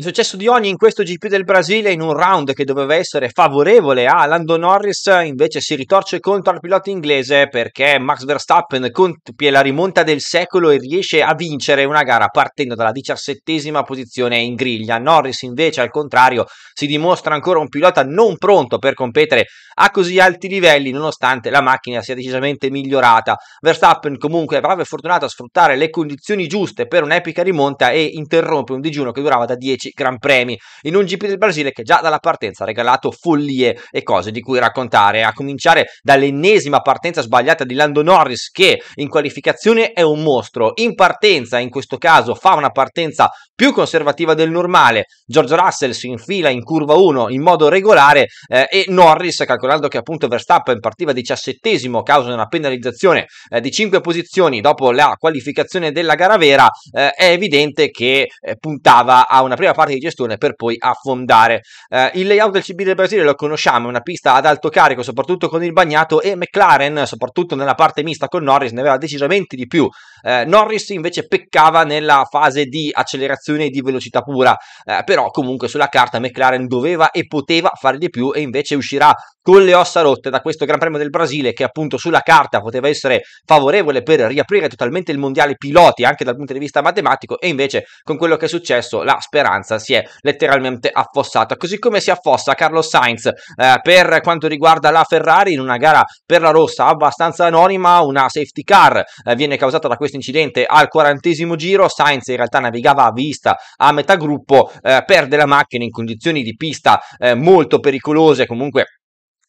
Il successo di ogni in questo GP del Brasile in un round che doveva essere favorevole a Lando Norris invece si ritorce contro il pilota inglese perché Max Verstappen compie la rimonta del secolo e riesce a vincere una gara partendo dalla diciassettesima posizione in griglia. Norris invece al contrario si dimostra ancora un pilota non pronto per competere a così alti livelli nonostante la macchina sia decisamente migliorata. Verstappen comunque è bravo e fortunato a sfruttare le condizioni giuste per un'epica rimonta e interrompe un digiuno che durava da 10 12 Gran Premi in un GP del Brasile che già dalla partenza ha regalato follie e cose di cui raccontare, a cominciare dall'ennesima partenza sbagliata di Lando Norris che in qualificazione è un mostro, in partenza in questo caso fa una partenza più conservativa del normale, George Russell si infila in curva 1 in modo regolare eh, e Norris calcolando che appunto Verstappen partiva 17 a causa di una penalizzazione eh, di 5 posizioni dopo la qualificazione della gara vera, eh, è evidente che eh, puntava a una prima parte di gestione per poi affondare. Eh, il layout del CB del Brasile lo conosciamo, è una pista ad alto carico, soprattutto con il bagnato e McLaren, soprattutto nella parte mista con Norris, ne aveva decisamente di più eh, Norris invece peccava nella fase di accelerazione e di velocità pura, eh, però comunque sulla carta McLaren doveva e poteva fare di più e invece uscirà con le ossa rotte da questo Gran Premio del Brasile che appunto sulla carta poteva essere favorevole per riaprire totalmente il mondiale piloti anche dal punto di vista matematico e invece con quello che è successo la speranza si è letteralmente affossata, così come si affossa Carlos Sainz eh, per quanto riguarda la Ferrari in una gara per la rossa abbastanza anonima, una safety car eh, viene causata da questo questo incidente al quarantesimo giro, Sainz in realtà navigava a vista a metà gruppo, eh, perde la macchina in condizioni di pista eh, molto pericolose, comunque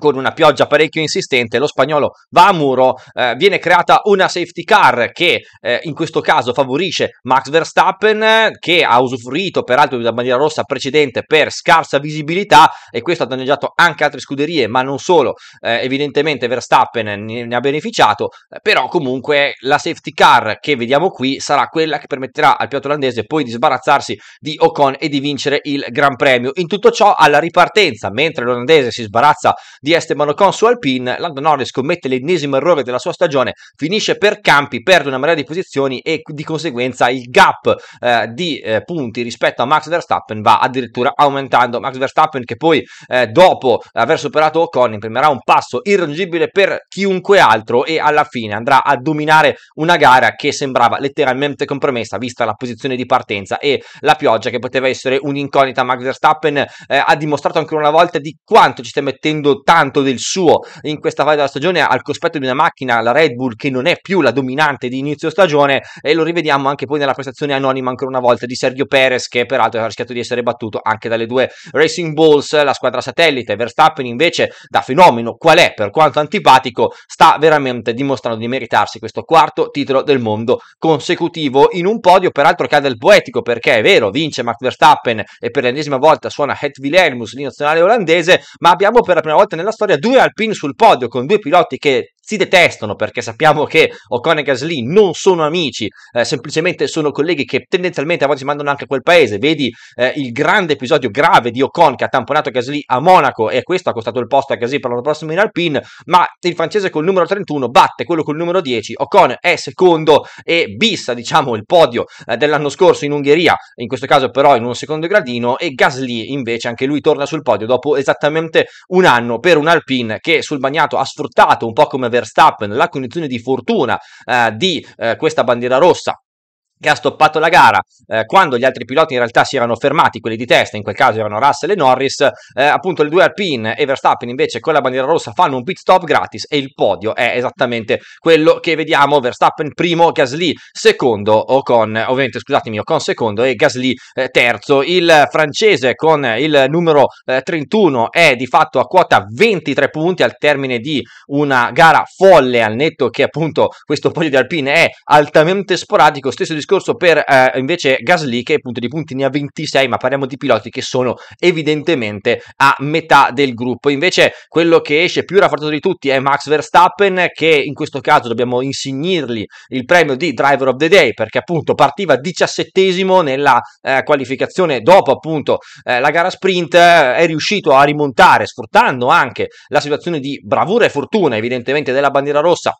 con una pioggia parecchio insistente, lo spagnolo va a muro, eh, viene creata una safety car che eh, in questo caso favorisce Max Verstappen che ha usufruito peraltro della bandiera rossa precedente per scarsa visibilità e questo ha danneggiato anche altre scuderie, ma non solo, eh, evidentemente Verstappen ne, ne ha beneficiato, eh, però comunque la safety car che vediamo qui sarà quella che permetterà al pilota olandese poi di sbarazzarsi di Ocon e di vincere il Gran Premio. In tutto ciò alla ripartenza, mentre l'olandese si sbarazza di di Esteban Ocon su Alpine, Lando Norris commette l'ennesimo errore della sua stagione, finisce per campi, perde una marea di posizioni e di conseguenza il gap eh, di eh, punti rispetto a Max Verstappen va addirittura aumentando. Max Verstappen che poi eh, dopo aver superato Ocon imprimerà un passo irraggiungibile per chiunque altro e alla fine andrà a dominare una gara che sembrava letteralmente compromessa vista la posizione di partenza e la pioggia che poteva essere un'incognita. Max Verstappen eh, ha dimostrato ancora una volta di quanto ci stia mettendo tanto tanto del suo in questa fase della stagione al cospetto di una macchina, la Red Bull, che non è più la dominante di inizio stagione e lo rivediamo anche poi nella prestazione anonima ancora una volta di Sergio Perez che peraltro ha rischiato di essere battuto anche dalle due Racing Bulls, la squadra satellite. Verstappen invece da fenomeno qual è per quanto antipatico sta veramente dimostrando di meritarsi questo quarto titolo del mondo consecutivo in un podio peraltro che ha del poetico perché è vero vince Max Verstappen e per l'ennesima volta suona Het Wilhelmus di nazionale olandese ma abbiamo per la prima volta nella storia due Alpine sul podio con due piloti che si detestano perché sappiamo che Ocon e Gasly non sono amici, eh, semplicemente sono colleghi che tendenzialmente a volte si mandano anche a quel paese. Vedi eh, il grande episodio grave di Ocon che ha tamponato Gasly a Monaco e questo ha costato il posto a Gasly per l'anno prossimo in Alpine, ma il francese col numero 31 batte quello col numero 10, Ocon è secondo e bissa diciamo il podio eh, dell'anno scorso in Ungheria, in questo caso però in un secondo gradino e Gasly invece anche lui torna sul podio dopo esattamente un anno per un Alpine che sul bagnato ha sfruttato un po' come aveva Verstappen la condizione di fortuna eh, di eh, questa bandiera rossa che ha stoppato la gara eh, quando gli altri piloti in realtà si erano fermati, quelli di testa, in quel caso erano Russell e Norris, eh, appunto le due Alpine e Verstappen invece con la bandiera rossa fanno un pit stop gratis e il podio è esattamente quello che vediamo, Verstappen primo, Gasly secondo, Ocon, ovviamente scusatemi, con secondo e Gasly eh, terzo, il francese con il numero 31 eh, è di fatto a quota 23 punti al termine di una gara folle al netto che appunto questo podio di Alpine è altamente sporadico, stesso discorso discorso per eh, invece Gasly che appunto di punti ne ha 26, ma parliamo di piloti che sono evidentemente a metà del gruppo. Invece quello che esce più rafforzato di tutti è Max Verstappen che in questo caso dobbiamo insignirgli il premio di Driver of the Day perché appunto partiva diciassettesimo nella eh, qualificazione dopo appunto eh, la gara sprint, eh, è riuscito a rimontare sfruttando anche la situazione di bravura e fortuna evidentemente della bandiera rossa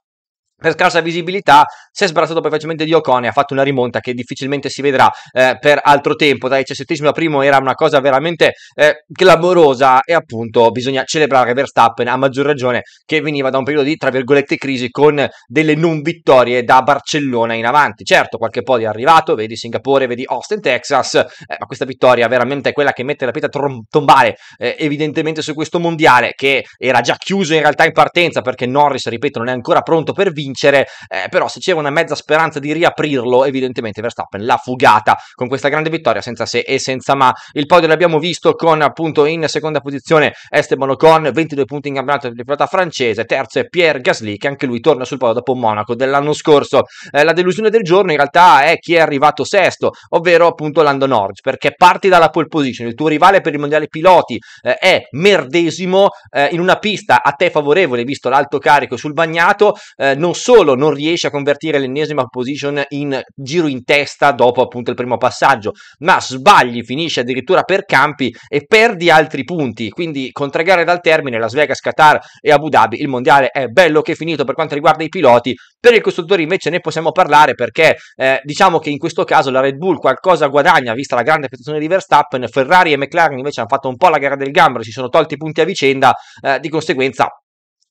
per scarsa visibilità si è sbarazzato poi facilmente di Ocone, ha fatto una rimonta che difficilmente si vedrà eh, per altro tempo, dal 17 a primo era una cosa veramente eh, clamorosa e appunto bisogna celebrare Verstappen a maggior ragione che veniva da un periodo di tra virgolette crisi con delle non vittorie da Barcellona in avanti, certo qualche podio è arrivato, vedi Singapore, vedi Austin Texas, eh, ma questa vittoria veramente è quella che mette la pietra trom- tombale eh, evidentemente su questo mondiale che era già chiuso in realtà in partenza perché Norris, ripeto, non è ancora pronto per vincere vincere, eh, però se c'era una mezza speranza di riaprirlo, evidentemente Verstappen l'ha fugata con questa grande vittoria senza se e senza ma. Il podio l'abbiamo visto con appunto in seconda posizione Esteban Ocon, 22 punti in campionato per pilota francese, terzo è Pierre Gasly che anche lui torna sul podio dopo Monaco dell'anno scorso. Eh, la delusione del giorno in realtà è chi è arrivato sesto, ovvero appunto Lando Norris, perché parti dalla pole position, il tuo rivale per il mondiale piloti eh, è merdesimo eh, in una pista a te favorevole, visto l'alto carico sul bagnato, eh, non solo non riesce a convertire l'ennesima position in giro in testa dopo appunto il primo passaggio, ma sbagli, finisce addirittura per campi e perdi altri punti. Quindi con tre gare dal termine, Las Vegas, Qatar e Abu Dhabi, il mondiale è bello che è finito per quanto riguarda i piloti. Per i costruttori invece ne possiamo parlare perché eh, diciamo che in questo caso la Red Bull qualcosa guadagna vista la grande prestazione di Verstappen, Ferrari e McLaren invece hanno fatto un po' la gara del gambero, si sono tolti i punti a vicenda, eh, di conseguenza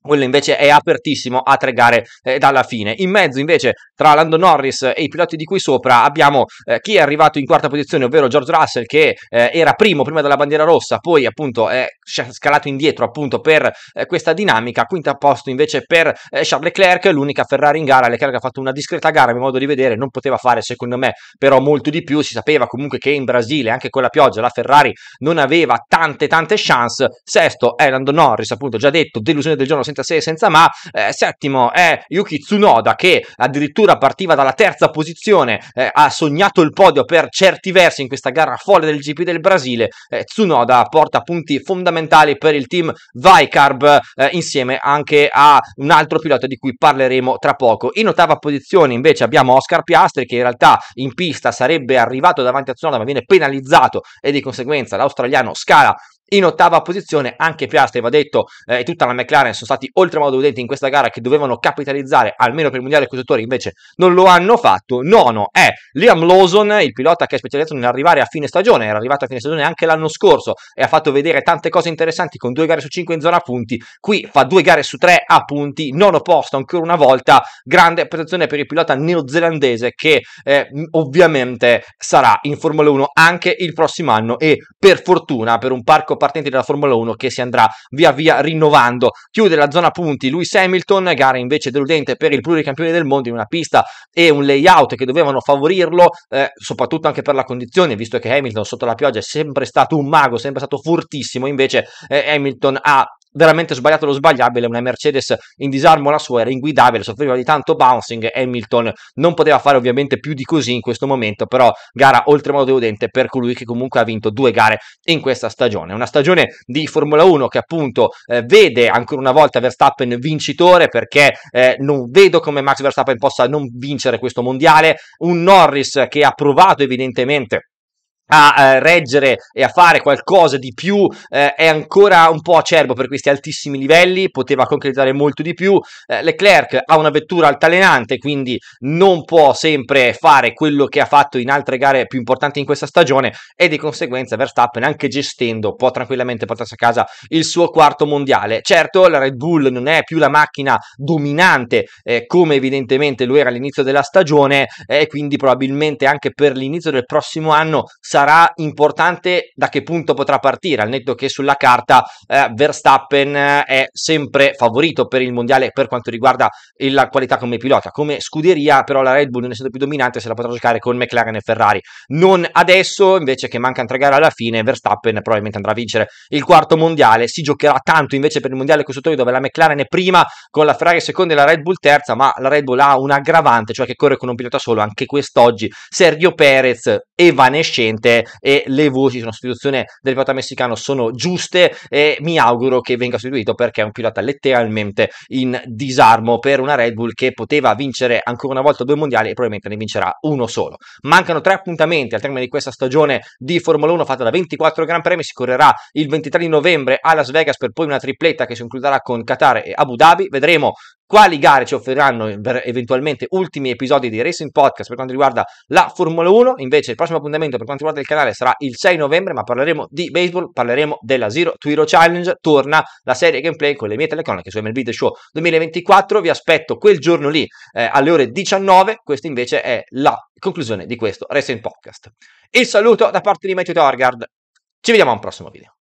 quello invece è apertissimo a tre gare eh, dalla fine. In mezzo invece tra Lando Norris e i piloti di qui sopra abbiamo eh, chi è arrivato in quarta posizione, ovvero George Russell che eh, era primo prima della bandiera rossa, poi appunto è scalato indietro appunto per eh, questa dinamica, quinto posto invece per eh, Charles Leclerc, l'unica Ferrari in gara, Leclerc ha fatto una discreta gara a mio modo di vedere, non poteva fare secondo me però molto di più, si sapeva comunque che in Brasile anche con la pioggia la Ferrari non aveva tante tante chance, sesto è Lando Norris appunto già detto, delusione del giorno senza se e senza ma, eh, settimo è Yuki Tsunoda che addirittura partiva dalla terza posizione, eh, ha sognato il podio per certi versi in questa gara folle del GP del Brasile, eh, Tsunoda porta punti fondamentali fondamentali per il team Vicarb eh, insieme anche a un altro pilota di cui parleremo tra poco. In ottava posizione invece abbiamo Oscar Piastri che in realtà in pista sarebbe arrivato davanti a Tsunoda ma viene penalizzato e di conseguenza l'australiano scala in ottava posizione anche Piastri va detto eh, e eh, tutta la McLaren sono stati oltremodo udenti in questa gara che dovevano capitalizzare almeno per il mondiale costruttori invece non lo hanno fatto nono è Liam Lawson il pilota che è specializzato nell'arrivare a fine stagione era arrivato a fine stagione anche l'anno scorso e ha fatto vedere tante cose interessanti con due gare su cinque in zona punti qui fa due gare su tre a punti nono posto ancora una volta grande prestazione per il pilota neozelandese che eh, ovviamente sarà in Formula 1 anche il prossimo anno e per fortuna per un parco partenti della Formula 1 che si andrà via via rinnovando. Chiude la zona punti Lewis Hamilton, gara invece deludente per il pluricampione del mondo in una pista e un layout che dovevano favorirlo, eh, soprattutto anche per la condizione, visto che Hamilton sotto la pioggia è sempre stato un mago, sempre stato furtissimo, invece eh, Hamilton ha veramente sbagliato lo sbagliabile, una Mercedes in disarmo la sua era inguidabile, soffriva di tanto bouncing, Hamilton non poteva fare ovviamente più di così in questo momento, però gara oltremodo deludente per colui che comunque ha vinto due gare in questa stagione, una stagione di Formula 1 che appunto eh, vede ancora una volta Verstappen vincitore perché eh, non vedo come Max Verstappen possa non vincere questo mondiale, un Norris che ha provato evidentemente a eh, reggere e a fare qualcosa di più eh, è ancora un po' acerbo per questi altissimi livelli, poteva concretizzare molto di più. Eh, Leclerc ha una vettura altalenante, quindi non può sempre fare quello che ha fatto in altre gare più importanti in questa stagione e di conseguenza Verstappen anche gestendo può tranquillamente portarsi a casa il suo quarto mondiale. Certo, la Red Bull non è più la macchina dominante eh, come evidentemente lo era all'inizio della stagione eh, e quindi probabilmente anche per l'inizio del prossimo anno sarà sarà importante da che punto potrà partire, al netto che sulla carta eh, Verstappen eh, è sempre favorito per il mondiale per quanto riguarda la qualità come pilota, come scuderia però la Red Bull non è stata più dominante se la potrà giocare con McLaren e Ferrari, non adesso invece che mancano tre gare alla fine Verstappen probabilmente andrà a vincere il quarto mondiale, si giocherà tanto invece per il mondiale costruttori dove la McLaren è prima con la Ferrari seconda e la Red Bull terza, ma la Red Bull ha un aggravante, cioè che corre con un pilota solo, anche quest'oggi Sergio Perez evanescente giuste e le voci sulla sostituzione del pilota messicano sono giuste e mi auguro che venga sostituito perché è un pilota letteralmente in disarmo per una Red Bull che poteva vincere ancora una volta due mondiali e probabilmente ne vincerà uno solo. Mancano tre appuntamenti al termine di questa stagione di Formula 1 fatta da 24 Gran Premi, si correrà il 23 di novembre a Las Vegas per poi una tripletta che si concluderà con Qatar e Abu Dhabi, vedremo quali gare ci offriranno eventualmente ultimi episodi di Racing Podcast per quanto riguarda la Formula 1. Invece il prossimo appuntamento per quanto riguarda il canale sarà il 6 novembre, ma parleremo di baseball, parleremo della Zero Twiro Challenge, torna la serie gameplay con le mie telecronache su MLB The Show 2024. Vi aspetto quel giorno lì eh, alle ore 19, questa invece è la conclusione di questo Racing Podcast. Il saluto da parte di Matthew Torgard, ci vediamo al prossimo video.